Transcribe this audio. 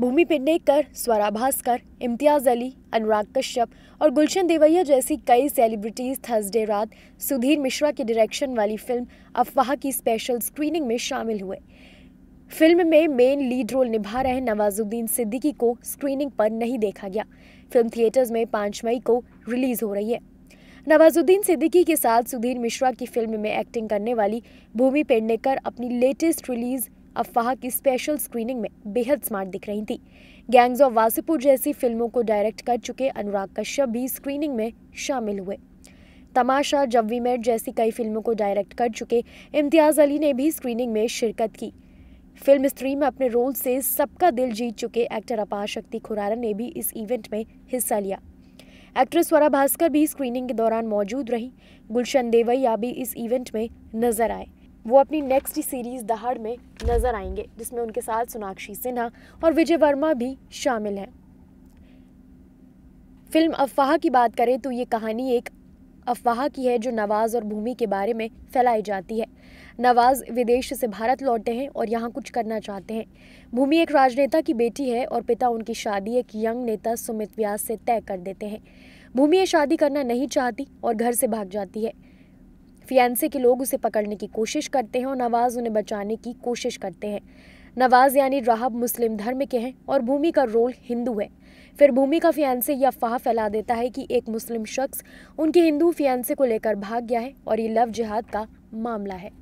भूमि पिंडेकर स्वरा भास्कर इम्तियाज़ अली अनुराग कश्यप और गुलशन देवैया जैसी कई सेलिब्रिटीज़ थर्सडे रात सुधीर मिश्रा के डायरेक्शन वाली फिल्म अफवाह की स्पेशल स्क्रीनिंग में शामिल हुए फिल्म में मेन लीड रोल निभा रहे नवाजुद्दीन सिद्दीकी को स्क्रीनिंग पर नहीं देखा गया फिल्म थिएटर्स में पाँच मई को रिलीज़ हो रही है नवाजुद्दीन सिद्दीकी के साथ सुधीर मिश्रा की फिल्म में एक्टिंग करने वाली भूमि पेडनेकर अपनी लेटेस्ट रिलीज़ अफवाह की स्पेशल स्क्रीनिंग में बेहद स्मार्ट दिख रही थी गैंग्स ऑफ वासीपुर जैसी फिल्मों को डायरेक्ट कर चुके अनुराग कश्यप भी स्क्रीनिंग में शामिल हुए तमाशा जब वी मेट जैसी कई फिल्मों को डायरेक्ट कर चुके इम्तियाज़ अली ने भी स्क्रीनिंग में शिरकत की फिल्म स्त्री में अपने रोल से सबका दिल जीत चुके एक्टर अपार शक्ति खुरारा ने भी इस इवेंट में हिस्सा लिया एक्ट्रेस स्वरा भास्कर भी स्क्रीनिंग के दौरान मौजूद रही गुलशन देवैया भी इस इवेंट में नजर आए वो अपनी नेक्स्ट सीरीज़ दहाड़ में नज़र आएंगे जिसमें उनके साथ सोनाक्षी सिन्हा और विजय वर्मा भी शामिल हैं फिल्म अफवाह की बात करें तो ये कहानी एक अफवाह की है जो नवाज़ और भूमि के बारे में फैलाई जाती है नवाज़ विदेश से भारत लौटे हैं और यहाँ कुछ करना चाहते हैं भूमि एक राजनेता की बेटी है और पिता उनकी शादी एक यंग नेता सुमित व्यास से तय कर देते हैं भूमि ये शादी करना नहीं चाहती और घर से भाग जाती है फियांसे के लोग उसे पकड़ने की कोशिश करते हैं और नवाज उन्हें बचाने की कोशिश करते हैं नवाज यानी राहब मुस्लिम धर्म के हैं और भूमि का रोल हिंदू है फिर भूमि का फियांसे यह अफवाह फैला देता है कि एक मुस्लिम शख्स उनके हिंदू फियांसे को लेकर भाग गया है और ये लव जिहाद का मामला है